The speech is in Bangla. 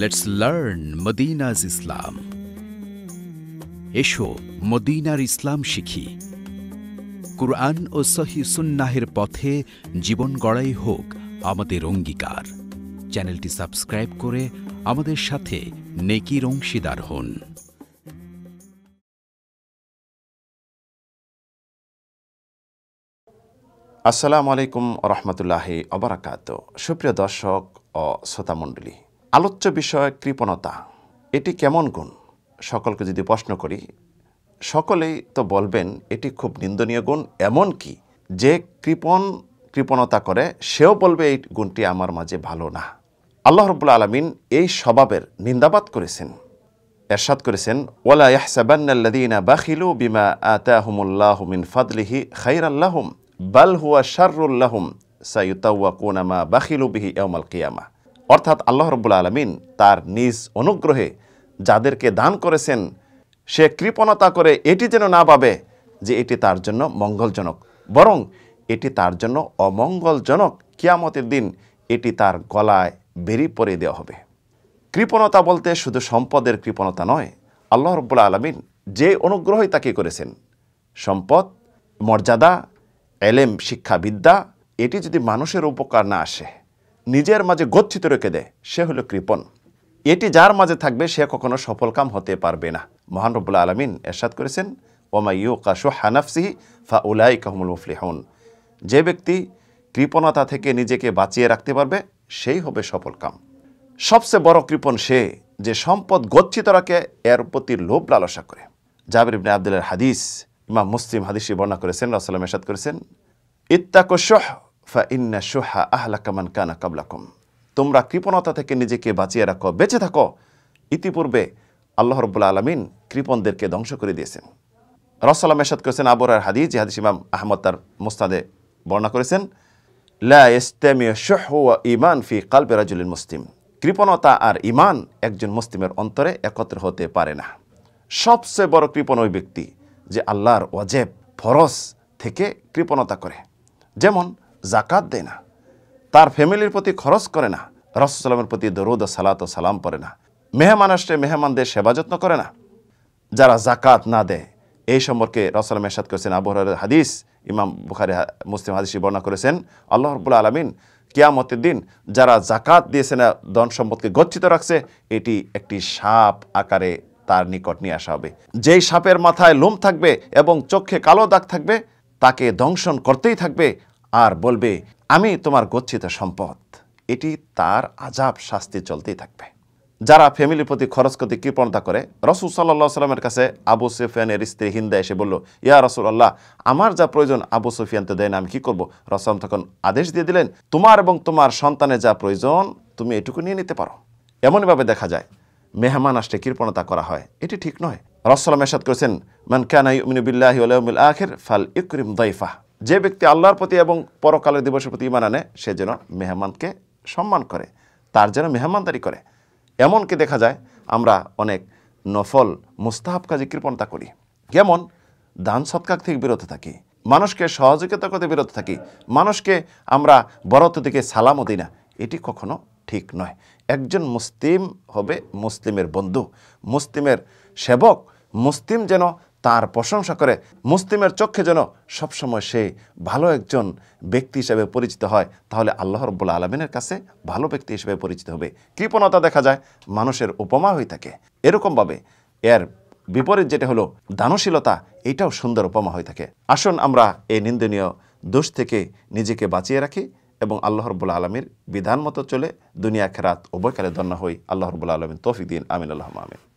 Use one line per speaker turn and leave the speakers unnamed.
লেটস লার্ন মদিনাজ ইসলাম এসো মদিনার ইসলাম শিখি কুরআন ও সহি সুন্নাহের পথে জীবন গড়াই হোক আমাদের অঙ্গীকার চ্যানেলটি সাবস্ক্রাইব করে আমাদের সাথে নেকির অংশীদার হন আসসালামু আলাইকুম রহমতুল্লাহি অবরাকাত সুপ্রিয় দর্শক ও শ্রোতামণ্ডলী আলোচ্য বিষয় কৃপণতা এটি কেমন গুণ সকলকে যদি প্রশ্ন করি সকলেই তো বলবেন এটি খুব নিন্দনীয় গুণ এমন কি যে কৃপণ কৃপণতা করে সেও বলবে এই গুণটি আমার মাঝে ভালো না আল্লাহ রবুল্লা আলমিন এই স্বভাবের নিন্দাবাদ করেছেন এরশাদ করেছেন ওয়ালা ইয়াহসাবান্নাল্লাযীনা বাখিলু বিমা আতাহুমুল্লাহু মিন ফাদলিহি খাইরাল বাল হুয়া শাররুল লাহুম সায়ুতাওয়াকুনা মা বাখিলু বিহি এমাল কিয়ামা অর্থাৎ আল্লাহ রব্বুল আলমিন তার নিজ অনুগ্রহে যাদেরকে দান করেছেন সে কৃপণতা করে এটি যেন না পাবে যে এটি তার জন্য মঙ্গলজনক বরং এটি তার জন্য অমঙ্গলজনক কিয়ামতের দিন এটি তার গলায় বেরি পরে দেওয়া হবে কৃপণতা বলতে শুধু সম্পদের কৃপণতা নয় আল্লাহ রব্বুল আলমিন যে অনুগ্রহই তাকে করেছেন সম্পদ মর্যাদা এলেম শিক্ষাবিদ্যা এটি যদি মানুষের উপকার না আসে নিজের মাঝে গচ্ছিত রেখে দেয় সে হলো কৃপণ এটি যার মাঝে থাকবে সে কখনো সফলকাম হতে পারবে না মহানরবুল্লা আলমিন এরশাদ করেছেন ওমাইউ কাশু হানাফসিহি ফা উলাই কাহমুল মুফলিহন যে ব্যক্তি কৃপণতা থেকে নিজেকে বাঁচিয়ে রাখতে পারবে সেই হবে সফলকাম সবচেয়ে বড় কৃপণ সে যে সম্পদ গচ্ছিত রাখে এর প্রতি লোভ লালসা করে জাবির ইবনে আবদুল্লার হাদিস ইমাম মুসলিম হাদিসে বর্ণনা করেছেন রাসাল্লাম এরশাদ করেছেন ইত্তাকশ সোহা কামান কানা তোমরা কৃপণতা থেকে নিজেকে বাঁচিয়ে রাখো বেঁচে থাকো ইতিপূর্বে আল্লাহ রব্বুল আলমিন কৃপণদেরকে ধ্বংস করে দিয়েছেন রসাল মেশাদ করেছেন আবরার হাদি জিহাদিস ইমাম আহমদ তার মোস্তাদে বর্ণনা করেছেন লা ইমান ফি কালবে রাজুল মুসলিম কৃপণতা আর ইমান একজন মুসলিমের অন্তরে একত্র হতে পারে না সবচেয়ে বড় কৃপণ ওই ব্যক্তি যে আল্লাহর ওয়াজেব ফরস থেকে কৃপণতা করে যেমন জাকাত দেয় না তার ফ্যামিলির প্রতি খরচ করে না রসসালামের প্রতি দরুদ সালাত সালাম পরে না মেহমান আসলে মেহমানদের সেবা যত্ন করে না যারা জাকাত না দেয় এই সম্পর্কে রসালাম এরশাদ করেছেন আবহরের হাদিস ইমাম বুখারি মুসলিম হাদিসি বর্ণনা করেছেন আল্লাহ রবুল আলমিন কিয়ামতের দিন যারা জাকাত দিয়েছে না ধন সম্পদকে গচ্ছিত রাখছে এটি একটি সাপ আকারে তার নিকট নিয়ে আসা হবে যেই সাপের মাথায় লোম থাকবে এবং চোখে কালো দাগ থাকবে তাকে দংশন করতেই থাকবে আর বলবে আমি তোমার গচ্ছিত সম্পদ এটি তার আজাব শাস্তি চলতেই থাকবে যারা ফ্যামিলির প্রতি খরচ করতে কৃপণতা করে রসুল সাল্লা সাল্লামের কাছে আবু সুফিয়ানের স্ত্রী হিন্দা এসে বলল ইয়া রসুল আল্লাহ আমার যা প্রয়োজন আবু সুফিয়ান তো দেয় না আমি কী করবো রসলাম তখন আদেশ দিয়ে দিলেন তোমার এবং তোমার সন্তানের যা প্রয়োজন তুমি এটুকু নিয়ে নিতে পারো এমনইভাবে দেখা যায় মেহমান আসলে কৃপণতা করা হয় এটি ঠিক নয় রসলাম এসাদ করেছেন মান কানাই উমিনুবিল্লাহ আখের ফাল ইকরিম দাইফা যে ব্যক্তি আল্লাহর প্রতি এবং পরকালের দিবসের প্রতি ইমান আনে সে যেন মেহমানকে সম্মান করে তার যেন মেহমানদারি করে এমনকি দেখা যায় আমরা অনেক নফল মুস্তাহাব কাজে কৃপণতা করি যেমন দান সৎকার থেকে বিরত থাকি মানুষকে সহযোগিতা করতে বিরত থাকি মানুষকে আমরা বরত দিকে সালামও দিই না এটি কখনো ঠিক নয় একজন মুসলিম হবে মুসলিমের বন্ধু মুসলিমের সেবক মুসলিম যেন তার প্রশংসা করে মুসলিমের চক্ষে যেন সবসময় সে ভালো একজন ব্যক্তি হিসেবে পরিচিত হয় তাহলে আল্লাহ রব্বুল্লা আলমিনের কাছে ভালো ব্যক্তি হিসেবে পরিচিত হবে কৃপণতা দেখা যায় মানুষের উপমা হয়ে থাকে এরকমভাবে এর বিপরীত যেটা হলো দানশীলতা এটাও সুন্দর উপমা হয়ে থাকে আসুন আমরা এই নিন্দনীয় দোষ থেকে নিজেকে বাঁচিয়ে রাখি এবং আল্লাহ রব্বুল আলমীর বিধান মতো চলে দুনিয়া খেরাত উভয়কালে ধন্য হই আল্লাহ রব্বুল আলমিন তৌফিক দিন আমিন আল্লাহ আমিন